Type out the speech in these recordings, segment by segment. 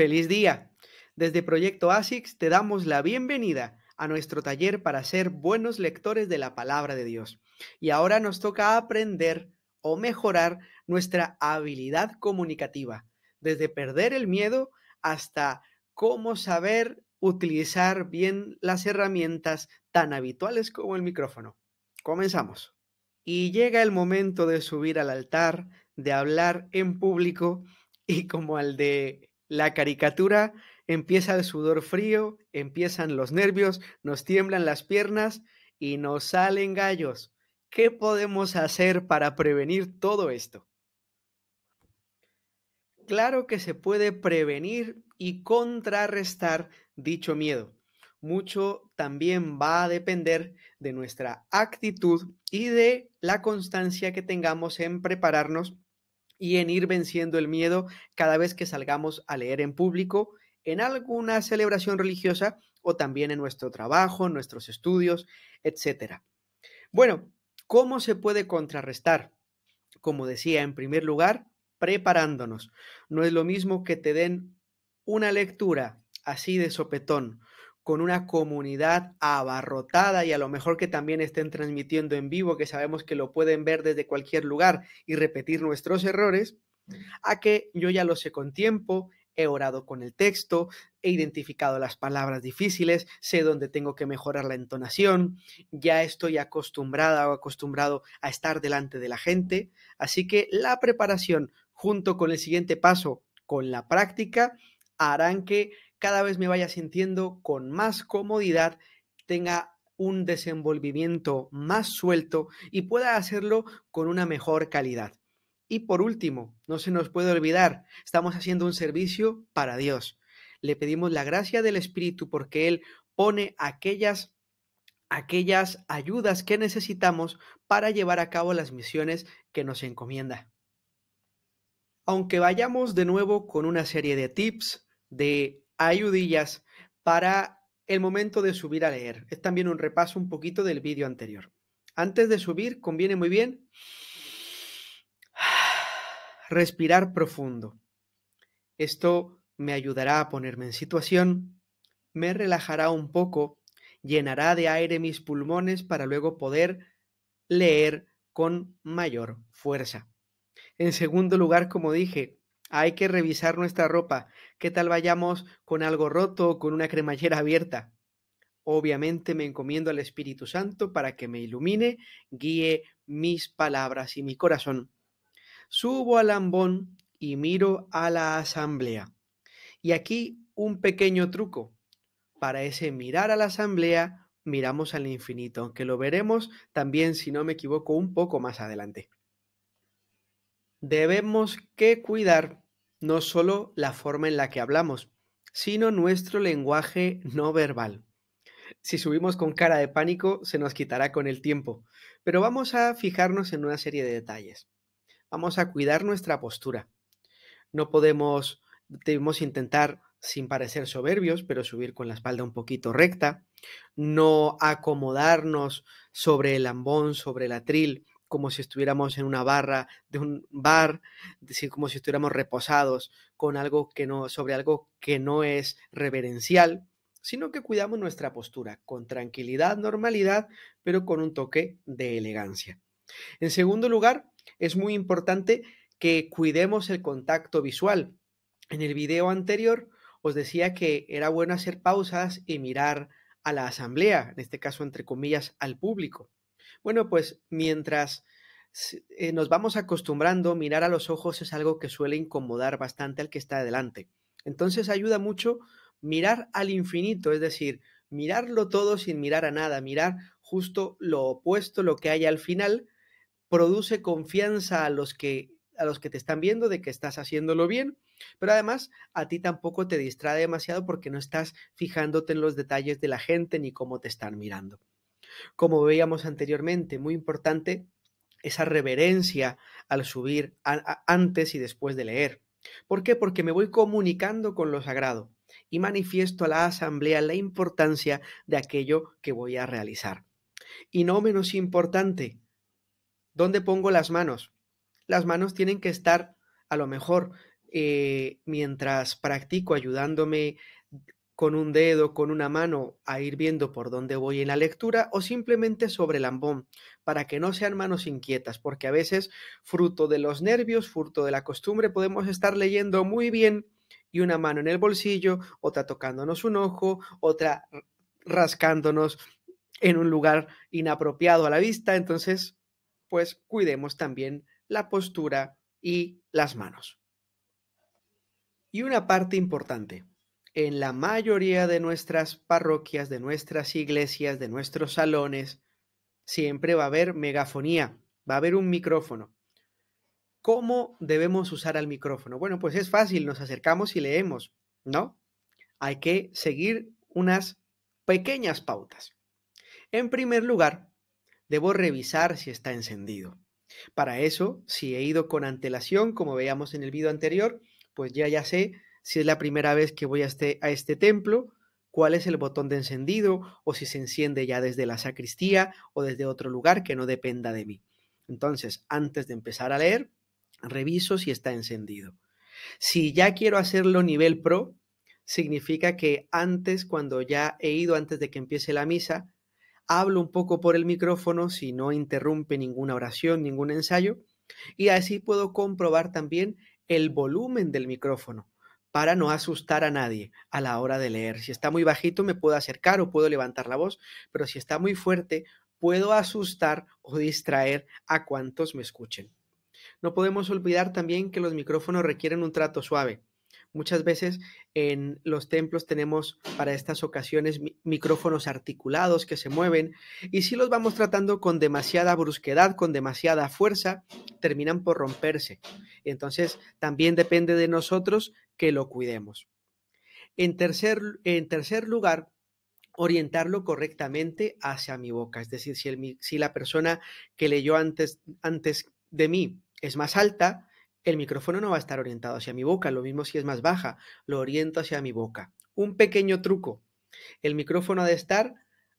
Feliz día. Desde Proyecto ASICS te damos la bienvenida a nuestro taller para ser buenos lectores de la palabra de Dios. Y ahora nos toca aprender o mejorar nuestra habilidad comunicativa, desde perder el miedo hasta cómo saber utilizar bien las herramientas tan habituales como el micrófono. Comenzamos. Y llega el momento de subir al altar, de hablar en público y como al de la caricatura, empieza el sudor frío, empiezan los nervios, nos tiemblan las piernas y nos salen gallos. ¿Qué podemos hacer para prevenir todo esto? Claro que se puede prevenir y contrarrestar dicho miedo. Mucho también va a depender de nuestra actitud y de la constancia que tengamos en prepararnos y en ir venciendo el miedo cada vez que salgamos a leer en público, en alguna celebración religiosa o también en nuestro trabajo, en nuestros estudios, etc. Bueno, ¿cómo se puede contrarrestar? Como decía, en primer lugar, preparándonos. No es lo mismo que te den una lectura así de sopetón con una comunidad abarrotada y a lo mejor que también estén transmitiendo en vivo, que sabemos que lo pueden ver desde cualquier lugar y repetir nuestros errores, a que yo ya lo sé con tiempo, he orado con el texto, he identificado las palabras difíciles, sé dónde tengo que mejorar la entonación, ya estoy acostumbrada o acostumbrado a estar delante de la gente, así que la preparación junto con el siguiente paso, con la práctica, harán que cada vez me vaya sintiendo con más comodidad, tenga un desenvolvimiento más suelto y pueda hacerlo con una mejor calidad. Y por último, no se nos puede olvidar, estamos haciendo un servicio para Dios. Le pedimos la gracia del Espíritu porque Él pone aquellas aquellas ayudas que necesitamos para llevar a cabo las misiones que nos encomienda. Aunque vayamos de nuevo con una serie de tips, de ayudillas para el momento de subir a leer. Es también un repaso un poquito del vídeo anterior. Antes de subir, conviene muy bien respirar profundo. Esto me ayudará a ponerme en situación, me relajará un poco, llenará de aire mis pulmones para luego poder leer con mayor fuerza. En segundo lugar, como dije, hay que revisar nuestra ropa. ¿Qué tal vayamos con algo roto o con una cremallera abierta? Obviamente me encomiendo al Espíritu Santo para que me ilumine, guíe mis palabras y mi corazón. Subo al ambón y miro a la asamblea. Y aquí un pequeño truco. Para ese mirar a la asamblea, miramos al infinito, aunque lo veremos también, si no me equivoco, un poco más adelante. Debemos que cuidar no solo la forma en la que hablamos, sino nuestro lenguaje no verbal. Si subimos con cara de pánico, se nos quitará con el tiempo, pero vamos a fijarnos en una serie de detalles. Vamos a cuidar nuestra postura. No podemos, debemos intentar, sin parecer soberbios, pero subir con la espalda un poquito recta, no acomodarnos sobre el ambón, sobre el atril, como si estuviéramos en una barra de un bar, decir, como si estuviéramos reposados con algo que no, sobre algo que no es reverencial, sino que cuidamos nuestra postura con tranquilidad, normalidad, pero con un toque de elegancia. En segundo lugar, es muy importante que cuidemos el contacto visual. En el video anterior os decía que era bueno hacer pausas y mirar a la asamblea, en este caso entre comillas al público. Bueno, pues mientras eh, nos vamos acostumbrando, mirar a los ojos es algo que suele incomodar bastante al que está delante. Entonces ayuda mucho mirar al infinito, es decir, mirarlo todo sin mirar a nada, mirar justo lo opuesto, lo que hay al final, produce confianza a los que a los que te están viendo de que estás haciéndolo bien, pero además a ti tampoco te distrae demasiado porque no estás fijándote en los detalles de la gente ni cómo te están mirando. Como veíamos anteriormente, muy importante esa reverencia al subir antes y después de leer. ¿Por qué? Porque me voy comunicando con lo sagrado y manifiesto a la asamblea la importancia de aquello que voy a realizar. Y no menos importante, ¿dónde pongo las manos? Las manos tienen que estar, a lo mejor, eh, mientras practico ayudándome con un dedo, con una mano, a ir viendo por dónde voy en la lectura o simplemente sobre el ambón, para que no sean manos inquietas, porque a veces, fruto de los nervios, fruto de la costumbre, podemos estar leyendo muy bien y una mano en el bolsillo, otra tocándonos un ojo, otra rascándonos en un lugar inapropiado a la vista. Entonces, pues cuidemos también la postura y las manos. Y una parte importante, en la mayoría de nuestras parroquias, de nuestras iglesias, de nuestros salones, siempre va a haber megafonía, va a haber un micrófono. ¿Cómo debemos usar al micrófono? Bueno, pues es fácil, nos acercamos y leemos, ¿no? Hay que seguir unas pequeñas pautas. En primer lugar, debo revisar si está encendido. Para eso, si he ido con antelación, como veíamos en el video anterior, pues ya ya sé si es la primera vez que voy este, a este, templo, cuál es el botón de encendido o si se enciende ya desde la sacristía o desde otro lugar que no dependa de mí. Entonces, antes de empezar a leer, reviso si está encendido. Si ya quiero hacerlo nivel pro, significa que antes, cuando ya he ido, antes de que empiece la misa, hablo un poco por el micrófono si no interrumpe ninguna oración, ningún ensayo, y así puedo comprobar también el volumen del micrófono para no asustar a nadie a la hora de leer. Si está muy bajito, me puedo acercar o puedo levantar la voz, pero si está muy fuerte, puedo asustar o distraer a cuantos me escuchen. No podemos olvidar también que los micrófonos requieren un trato suave. Muchas veces en los templos tenemos para estas ocasiones micrófonos articulados que se mueven y si los vamos tratando con demasiada brusquedad, con demasiada fuerza, terminan por romperse. Entonces también depende de nosotros que lo cuidemos. En tercer, en tercer lugar, orientarlo correctamente hacia mi boca. Es decir, si, si la persona que leyó antes, antes de mí es más alta, el micrófono no va a estar orientado hacia mi boca. Lo mismo si es más baja, lo oriento hacia mi boca. Un pequeño truco. El micrófono ha de estar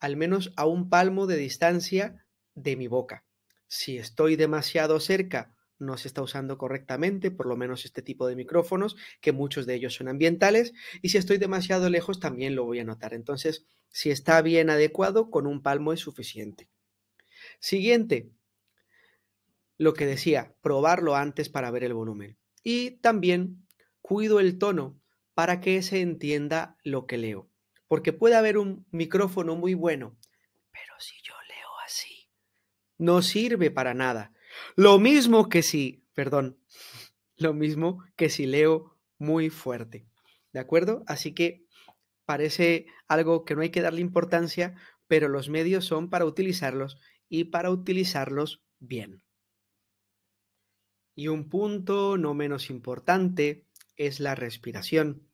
al menos a un palmo de distancia de mi boca. Si estoy demasiado cerca no se está usando correctamente, por lo menos este tipo de micrófonos, que muchos de ellos son ambientales, y si estoy demasiado lejos también lo voy a notar. Entonces, si está bien adecuado, con un palmo es suficiente. Siguiente, lo que decía, probarlo antes para ver el volumen. Y también cuido el tono para que se entienda lo que leo. Porque puede haber un micrófono muy bueno, pero si yo leo así, no sirve para nada. Lo mismo que si, perdón, lo mismo que si leo muy fuerte. ¿De acuerdo? Así que parece algo que no hay que darle importancia, pero los medios son para utilizarlos y para utilizarlos bien. Y un punto no menos importante es la respiración,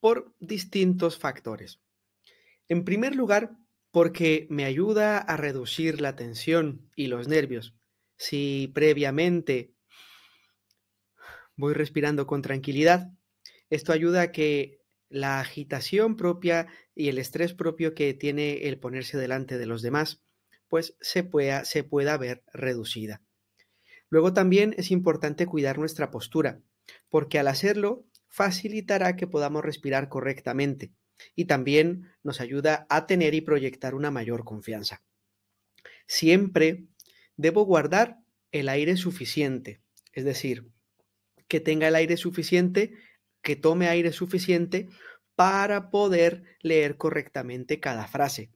por distintos factores. En primer lugar, porque me ayuda a reducir la tensión y los nervios si previamente voy respirando con tranquilidad, esto ayuda a que la agitación propia y el estrés propio que tiene el ponerse delante de los demás, pues se pueda, se pueda ver reducida. Luego también es importante cuidar nuestra postura, porque al hacerlo facilitará que podamos respirar correctamente y también nos ayuda a tener y proyectar una mayor confianza. Siempre Debo guardar el aire suficiente, es decir, que tenga el aire suficiente, que tome aire suficiente para poder leer correctamente cada frase.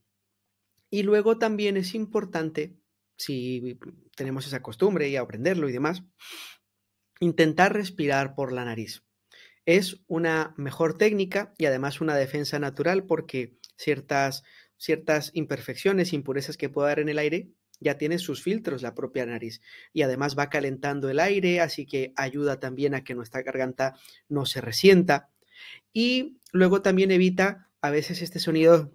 Y luego también es importante, si tenemos esa costumbre y aprenderlo y demás, intentar respirar por la nariz. Es una mejor técnica y además una defensa natural porque ciertas, ciertas imperfecciones, impurezas que pueda haber en el aire ya tiene sus filtros la propia nariz y además va calentando el aire, así que ayuda también a que nuestra garganta no se resienta. Y luego también evita a veces este sonido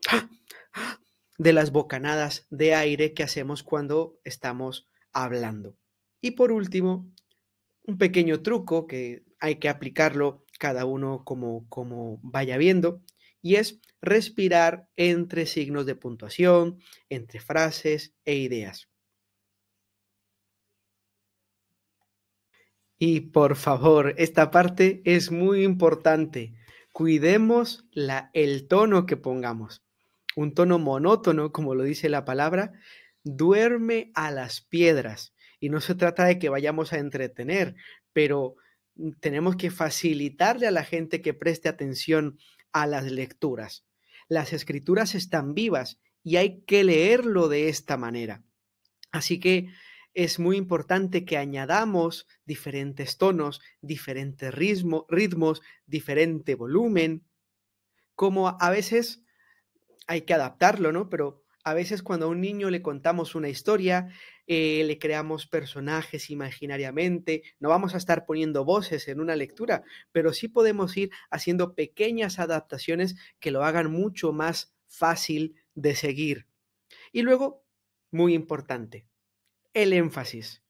de las bocanadas de aire que hacemos cuando estamos hablando. Y por último, un pequeño truco que hay que aplicarlo cada uno como, como vaya viendo, y es respirar entre signos de puntuación, entre frases e ideas. Y por favor, esta parte es muy importante. Cuidemos la, el tono que pongamos. Un tono monótono, como lo dice la palabra, duerme a las piedras. Y no se trata de que vayamos a entretener, pero mm, tenemos que facilitarle a la gente que preste atención a las lecturas. Las escrituras están vivas y hay que leerlo de esta manera. Así que es muy importante que añadamos diferentes tonos, diferentes ritmos, diferente volumen, como a veces hay que adaptarlo, ¿no? Pero a veces cuando a un niño le contamos una historia, eh, le creamos personajes imaginariamente, no vamos a estar poniendo voces en una lectura, pero sí podemos ir haciendo pequeñas adaptaciones que lo hagan mucho más fácil de seguir. Y luego, muy importante, el énfasis.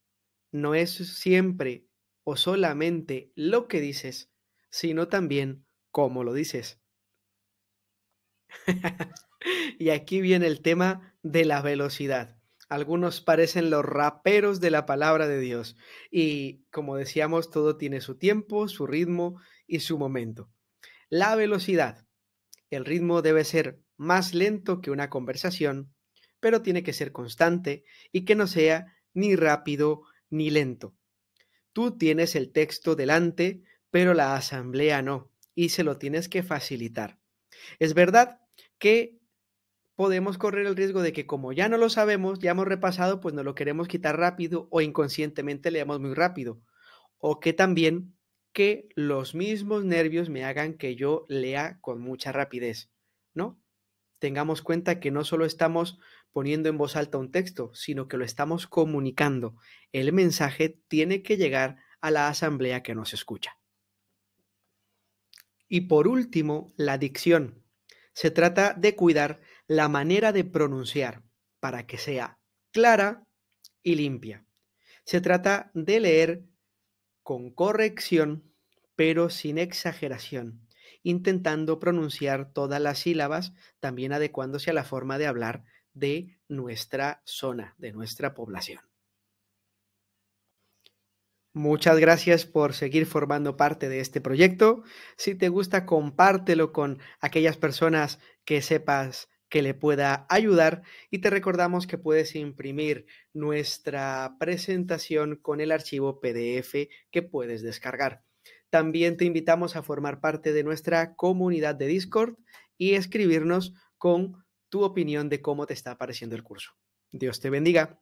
No es siempre o solamente lo que dices, sino también cómo lo dices. Y aquí viene el tema de la velocidad. Algunos parecen los raperos de la palabra de Dios. Y como decíamos, todo tiene su tiempo, su ritmo y su momento. La velocidad. El ritmo debe ser más lento que una conversación, pero tiene que ser constante y que no sea ni rápido ni lento. Tú tienes el texto delante, pero la asamblea no, y se lo tienes que facilitar. Es verdad que podemos correr el riesgo de que como ya no lo sabemos, ya hemos repasado, pues nos lo queremos quitar rápido o inconscientemente leamos muy rápido. O que también que los mismos nervios me hagan que yo lea con mucha rapidez, ¿no? Tengamos cuenta que no solo estamos poniendo en voz alta un texto, sino que lo estamos comunicando. El mensaje tiene que llegar a la asamblea que nos escucha. Y por último, la dicción. Se trata de cuidar la manera de pronunciar para que sea clara y limpia. Se trata de leer con corrección, pero sin exageración, intentando pronunciar todas las sílabas, también adecuándose a la forma de hablar de nuestra zona, de nuestra población. Muchas gracias por seguir formando parte de este proyecto. Si te gusta, compártelo con aquellas personas que sepas que le pueda ayudar y te recordamos que puedes imprimir nuestra presentación con el archivo PDF que puedes descargar. También te invitamos a formar parte de nuestra comunidad de Discord y escribirnos con tu opinión de cómo te está apareciendo el curso. Dios te bendiga.